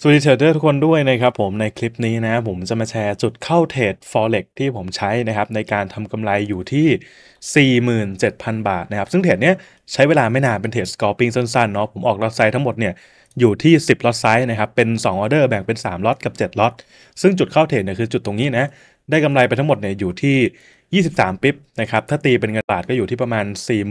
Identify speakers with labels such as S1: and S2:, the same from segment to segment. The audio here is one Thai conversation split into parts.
S1: สวัสดีเทรดเดอร์ทุกคนด้วยนะครับผมในคลิปนี้นะผมจะมาแชร์จุดเข้าเทรด Forex ที่ผมใช้นะครับในการทำกำไรอยู่ที่ 47,000 บาทนะครับ ซึ่งเทรดเนี้ยใช้เวลาไม่นานเป็นเทรดสกอร์ปิ้งสั้นๆ เนาะผมออกลอตไซด์ทั้งหมดเนี่ยอยู่ที่ 10ล็อตไซส์นะครับ เป็น2ออเดอร์แบ่งเป็น 3ล็อตกับ 7ล็อต ซึ่งจุดเข้าเทรดเนี่ยคือจุดตรงนี้นะ ได้กำไรไปทั้งหมดเนี่ยอยู่ที่ 23ปิ๊บนะครับถ้าตีเป็นเงินบาทก็อยู่ที่ประมาณ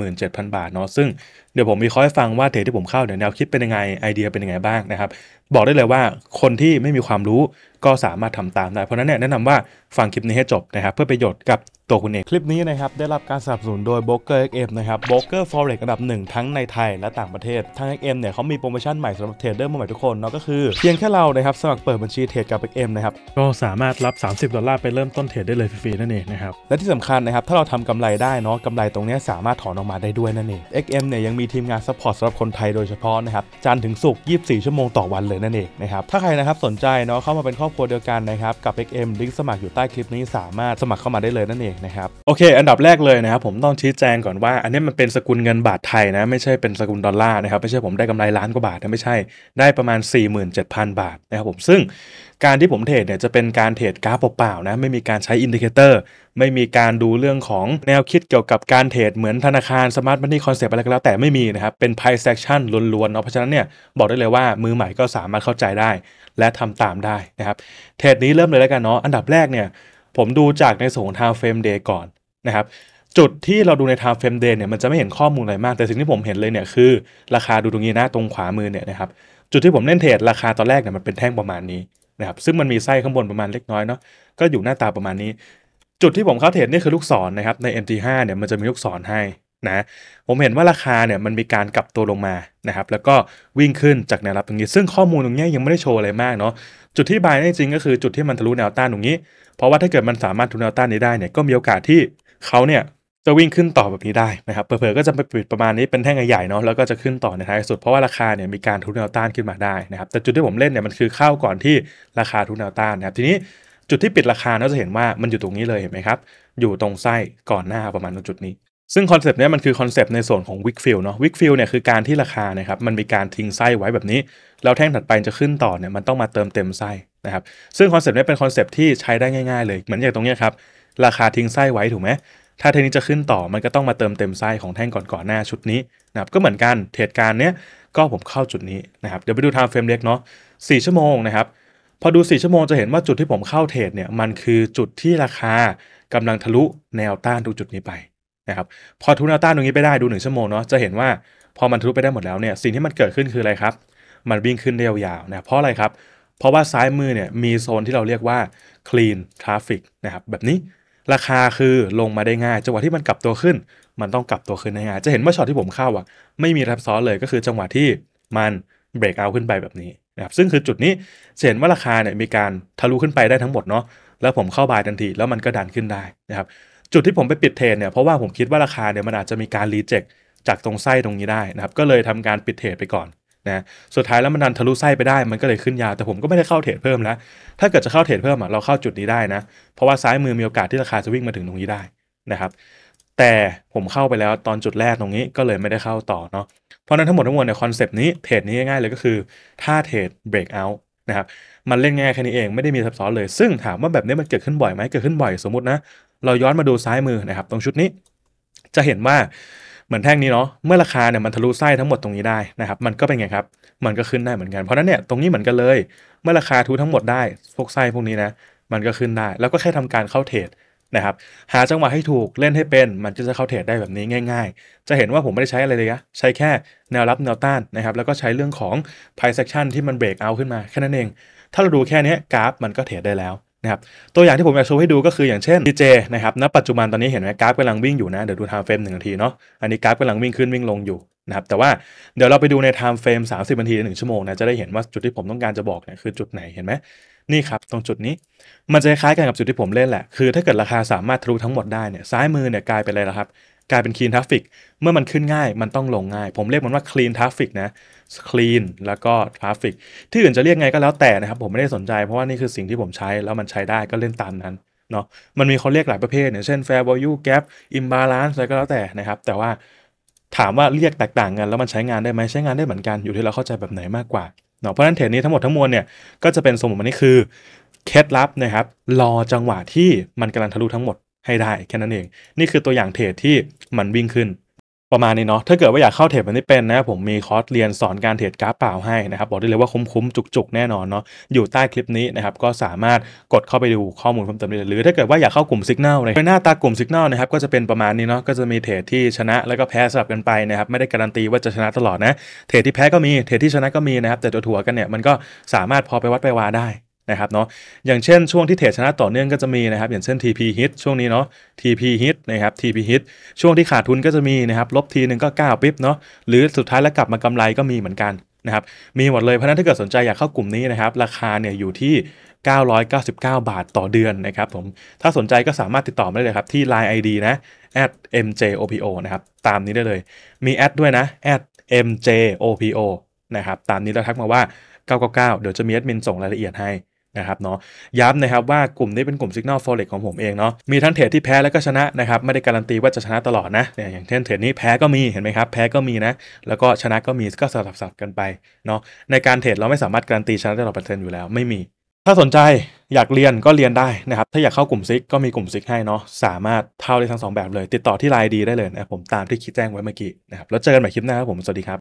S1: 47,000บาทเนาะซึ่งเดี๋ยวผมมีค่อย์ฟังว่าเทรดที่ผมเข้าเดี๋ยแนวคิดเป็นยังไงไอเดียเป็นยังไงบ้างนะครับบอกได้เลยว่าคนที่ไม่มีความรู้ก็สามารถทำตามได้ เพราะนั้นเนี่ยแนะนำว่าฟังคลิปนี้ให้จบนะครับ เพื่อประโยชน์กับตัวคุณเอง คลิปนี้นะครับ ได้รับการสนับสนุนโดย b r o k e r XM นะครับ b r o k e r Forex อันดับหนึ่งทั้งในไทยและต่างประเทศทาง XM เนี่ยเขามีโปรโมชั่นใหม่สำหรับเทรดเดอร์มือใหม่ทุกคน เนาะก็คือเพียงแค่เรานะครับสมัครเปิดบัญชีเทรดกับ XM นะครับก็สามารถรับ 30 ดอลลาร์ไปเริ่มต้นเทรดได้เลยฟรีๆ นั่นเองนะครับและที่สำคัญนะครับถ้าเราทำกำไรได้เนาะกำไรตรงนี้สามารถถอนออกมาได้ด้วยนั่นเอง XM เนี่ยยังมีทีมงานซัพพอร์ตสำหรับคนไทยโดยเฉพาะนะครับจันถึงศุกร์24 ชั่วโมงต่อวันเลยนั่นเองนะครับถ้าใครนะครับสนใจเนาะเข้ามาเป็นครอบครัวเดียวกันนะครับกับ XM ลิงก์สมัครอยู่ใต้คลิปนี้สามารถสมัครเข้ามาได้เลยนั่นเองนะครับโอเคอันดับแรกเลยนะครับผมต้องชี้แจงก่อนว่า อันนี้มันเป็นสกุลเงินบาทไทยนะไม่ใช่เป็นสกุลดอลลาร์นะครับไม่ใช่ผมได้กำไรล้านกว่าบาทนะไม่ใช่ได้ประมาณ 47,000 บาทนะครับผมซึ่งการที่ผมเทรดเนี่ยจะเป็นการเทรดกราฟเปล่าๆนะไม่มีการใช้อินดิเคเตอร์ ไม่มีการดูเรื่องของแนวคิดเกี่ยวกับการเทรดเหมือนธนาคารสมาร์ทมันนี่คอนเซปต์อะไรก็แล้วแต่ไม่มีนะครับเป็นไพ่เซสชั่นล้วนๆเนาะเพราะฉะนั้นเนี่ยบอกได้เลยว่ามือใหม่ก็สามามารถเข้าใจได้และทำตามได้นะครับเทรดนี้เริ่มเลยแล้วกันเนาะอันดับแรกเนี่ยผมดูจากในส่วนของ time frame day ก่อนนะครับจุดที่เราดูใน time frame day เนี่ยมันจะไม่เห็นข้อมูลอะไรมาก แต่สิ่งที่ผมเห็นเลยเนี่ยคือ ราคาดูตรงนี้นะตรงขวามือเนี่ยนะครับจุดที่ผมเล่นเทรดราคาตอนแรกเนี่ยมันเป็นแท่งประมาณนี้นะครับซึ่งมันมีไส้ข้างบนประมาณเล็กน้อยเนาะก็อยู่หน้าตาประมาณนี้ จุดที่ผมเข้าเทรดนี่คือลูกศรนนะครับใน MT5 เนี่ยมันจะมีลูกศรให้นะผมเห็นว่าราคาเนี่ยมันมีการกลับตัวลงมานะครับแล้วก็วิ่งขึ้นจากแนวรับตรงนี้ ซึ่งข้อมูลตรงนี้ยังไม่ได้โชว์อะไรมากเนาะจุดที่บายได้จริงก็คือจุดที่มันทะลุแนวต้านตรงนี้ เพราะว่าถ้าเกิดมันสามารถทุนแนวต้านนี้ได้เนี่ยก็มีโอกาสที่เขาเนี่ยจะวิ่งขึ้นต่อแบบนี้ได้นะครับเผลอๆก็จะไปปิดประมาณนี้เป็นแท่งใหญ่ๆเนาะแล้วก็จะขึ้นต่อ ในท้ายสุดเพราะว่าราคาเนี่ยมีการทุนแนวต้านขึ้นมาได้นะครับ แต่จุดที่ผมเล่นเนี่ยมันคือเข้าก่อนที่ราคาทุนแนวต้านนะครับทีนี้จุดที่ปิดราคาเราจะเห็นว่ามันอยู่ตรงนี้เลยเห็นไหมครับ อยู่ตรงไส้ก่อนหน้าประมาณตรงจุดนี้ซึ่งคอนเซปต์นี้มันคือคอนเซปต์ในส่วนของวิกฟิลเนาะวิกฟิลเนี่ยคือการที่ราคานะครับมันมีการทิ้งไส้ไว้แบบนี้แล้วแท่งถัดไปจะขึ้นต่อเนี่ยมันต้องมาเติมเต็มไส้นะครับซึ่งคอนเซปต์นี้เป็นคอนเซปต์ที่ใช้ได้ง่าย ๆเลยเหมือนอย่างตรงนี้ครับราคาทิ้งไส้ไว้ถูกไหมถ้าเทนนี้จะขึ้นต่อมันก็ต้องมาเติมเต็มไส้ของแท่งก่อนๆหน้าชุดนี้นะครับก็เหมือนกันเหตุการณ์เนี้ยก็ผมเข้าจุดนี้นะครับเดี๋ยวไปดูไทม์เฟรมเล็กเนาะสี่ชั่วโมงนะครับพอดู4ชั่วโมงจะเห็นว่าจุดที่ผมเข้าเทรดเนี่ยมันคือจุดที่ราคากำลังทะลุแนวต้านตรงจุดนี้ไปนะครับพอทุนาต้านตรงนี้ไปได้ดู 1 ชั่วโมงเนาะจะเห็นว่าพอมันทุบุไปได้หมดแล้วเนี่ยสิ่งที่มันเกิดขึ้นคืออะไรครับมันวิ่งขึ้นเรียาวๆนะเพราะอะไรครับ เพราะว่าซ้ายมือเนี่ยมีโซนที่เราเรียกว่า clean traffic นะครับแบบนี้ราคาคือลงมาได้ง่าย จังหวะที่มันกลับตัวขึ้น มันต้องกลับตัวขึ้นได้ง่ายจะเห็นว่าช็อตที่ผมเข้าอ่ะไม่มีรับซ้อนเลยก็คือ จังหวะที่มันเบรกเอาขึ้นไปแบบนี้นะครับซึ่งคือจุดนี้เห็นว่าราคาเนี่ยมีการทะลุขึ้นไปได้ทั้งหมดเนาะแล้วผมเข้าบายทันทีแล้วมันก็ดันขึ้นได้นะครับจุดที่ผมไปปิดเทรดเนี่ยเพราะว่าผมคิดว่าราคาเนี่ยมันอาจจะมีการรีเจ็คจากตรงไส้ตรงนี้ได้นะครับก็เลยทำการปิดเทรดไปก่อนนะสุดท้ายแล้วมันดันทะลุไส้ไปได้ มันก็เลยขึ้นยาว แต่ผมก็ไม่ได้เข้าเทรดเพิ่มแล้วถ้าเกิดจะเข้าเทรดเพิ่มอ่ะเราเข้าจุดนี้ได้นะ เพราะว่าซ้ายมือมีโอกาสที่ราคาจะวิ่งมาถึงตรงนี้ได้นะครับแต่ผมเข้าไปแล้วตอนจุดแรกตรงนี้ก็เลยไม่ได้เข้าต่อเนาะเพราะนั้นทั้งหมดทั้งมวลในคอนเซปต์นี้เทรดนี้ง่ายๆเลยก็คือถ้าเทรดเบรกเอาท์นะครับมันเล่นง่ายแค่นี้เอง ไม่ได้มีซับซ้อนเลย ซึ่งถามว่าแบบนี้มันเกิดขึ้นบ่อยไหมเกิดขึ้นบ่อยสมมตินะเราย้อนมาดูซ้ายมือนะครับตรงชุดนี้ จะเห็นว่าเหมือนแท่งนี้เนาะเมื่อราคาเนี่ยมันทะลุไส้ทั้งหมดตรงนี้ได้นะครับมันก็เป็นไงครับ มันก็ขึ้นได้เหมือนกันเพราะนั้นเนี่ยตรงนี้เหมือนกันเลย เมื่อราคาทุทั้งหมดได้พวกไส้พวกนี้นะมันก็ขึ้นได้ แล้วก็แค่ทำการเข้าเทรดนะครับหาจังหวะให้ถูกเล่นให้เป็น มันจะเข้าเทรดได้แบบนี้ง่าย ๆ จะเห็นว่าผมไม่ได้ใช้อะไรเลยนะใช้แค่แนวรับแนวต้านนะครับแล้วก็ใช้เรื่องของไพ่เซ็กชันที่มันเบรกเอาขึ้นมาแค่นั้นเอง ถ้าเราดูแค่นี้กราฟมันก็เทรดได้แล้วนะครับตัวอย่างที่ผมอยากโชว์ให้ดูก็คืออย่างเช่น DJ นะครับณปัจจุบันตอนนี้เห็นไหมกราฟกำลังวิ่งอยู่นะเดี๋ยวดูไทม์เฟรมหนึ่งนาทีเนาะอันนี้กราฟกำลังวิ่งขึ้นวิ่งลงอยู่นะครับแต่ว่าเดี๋ยวเราไปดูในไทม์เฟรม30นาทีหนึ่งชั่วโมงนะจะได้เห็นว่าจุดที่ผมต้องการจะบอกเนี่ยคือจุดไหนเห็นไหมนี่ครับ ตรงจุดนี้มันจะคล้ายกันกับจุดที่ผมเล่นแหละคือถ้าเกิดราคาสามารถทะลุทั้งหมดได้เนี่ยซ้ายมือเนี่ยกลายเป็นอะไรละครับกลายเป็น clean traffic เมื่อมันขึ้นง่าย มันต้องลงง่าย ผมเรียกมันว่า clean traffic นะ clean แล้วก็ traffic ที่อื่นจะเรียกไงก็แล้วแต่นะครับ ผมไม่ได้สนใจเพราะว่านี่คือสิ่งที่ผมใช้ แล้วมันใช้ได้ก็เล่นตามนั้นเนาะ มันมีเขาเรียกหลายประเภทเนี่ยเช่น fair value gap imbalance อะไรก็แล้วแต่นะครับ แต่ว่า ถามว่าเรียกแตกต่างกันแล้วมันใช้งานได้ไหมใช้งานได้เหมือนกันอยู่ที่เราเข้าใจแบบไหนมากกว่าเนาะ เพราะฉะนั้นเทรนี้ทั้งหมดทั้งมวลเนี่ยก็จะเป็นสมติมันนี้คือเคล็ดลับนะครับรอจังหวะที่มันกำลังทะลุทั้งหมดให้ได้แค่นั้นเองนี่คือตัวอย่างเทรดที่มันวิ่งขึ้นประมาณนี้เนาะถ้าเกิดว่าอยากเข้าเทรดมันนี้เป็นนะผมมีคอร์สเรียนสอนการเทรดกราฟเปล่าให้นะครับบอกได้เลยว่าคุ้มๆจุก ๆ แน่นอนเนาะอยู่ใต้คลิปนี้นะครับก็สามารถกดเข้าไปดูข้อมูลเพิ่มเติมได้หรือถ้าเกิดว่าอยากเข้ากลุ่มสัญญาณในหน้าตากลุ่มสัญญาณนะครับก็จะเป็นประมาณนี้เนาะก็จะมีเทรดที่ชนะแล้วก็แพ้สลับกันไปนะครับไม่ได้การันตีว่าจะชนะตลอดนะเทรดที่แพ้ก็มีเทรดที่ชนะก็มีนะครับแต่ตัวถัวกันเนี่ยมันก็สามารถพอไปวัดไปวาได้นะครับเนาะอย่างเช่นช่วงที่เทรดชนะต่อเนื่องก็จะมีนะครับอย่างเช่น TP hit ช่วงนี้เนาะ TP hit นะครับ TP hit ช่วงที่ขาดทุนก็จะมีนะครับลบทีนึงก็9ปิ๊บเนาะหรือสุดท้ายแล้วกลับมากำไรก็มีเหมือนกันนะครับมีหมดเลยเพราะนั้นถ้าเกิดสนใจอยากเข้ากลุ่มนี้นะครับราคาเนี่ยอยู่ที่ 999 บาทต่อเดือนนะครับผมถ้าสนใจก็สามารถติดต่อมาได้เลยครับ ที่ Line ID นะ @mjopo นะครับตามนี้ได้เลยมีแอดด้วยนะ @mjopo นะครับตามนี้แล้วทักมาว่า 999เดี๋ยวจะมีแอดมินส่งรายละเอียดให้นะครับเนาะย้ำนะครับว่ากลุ่มนี้เป็นกลุ่ม Signal Forex ของผมเองเนาะมีทั้งเทรดที่แพ้แล้วก็ชนะนะครับไม่ได้การันตีว่าจะชนะตลอดนะอย่างเช่นเทรดนี้แพ้ก็มีเห็นไหมครับ แพ้ก็มีนะแล้วก็ชนะก็มีก็สลับสับกันไปเนาะในการเทรดเราไม่สามารถการันตีชนะได้ร้อดเปอร์เซ็นต์อยู่แล้วไม่มี ถ้าสนใจอยากเรียนก็เรียนได้นะครับ ถ้าอยากเข้ากลุ่มซิกก็มีกลุ่มซิกให้เนาะสามารถเท่าได้ทั้ง2แบบเลย ติดต่อที่ไลน์ดีได้เลยนะผมตามที่คิดแจ้งไว้เมื่อกี้นะครับแล้วเจอกันใหม่คลิปหน้าครับผมสวัสดีครับ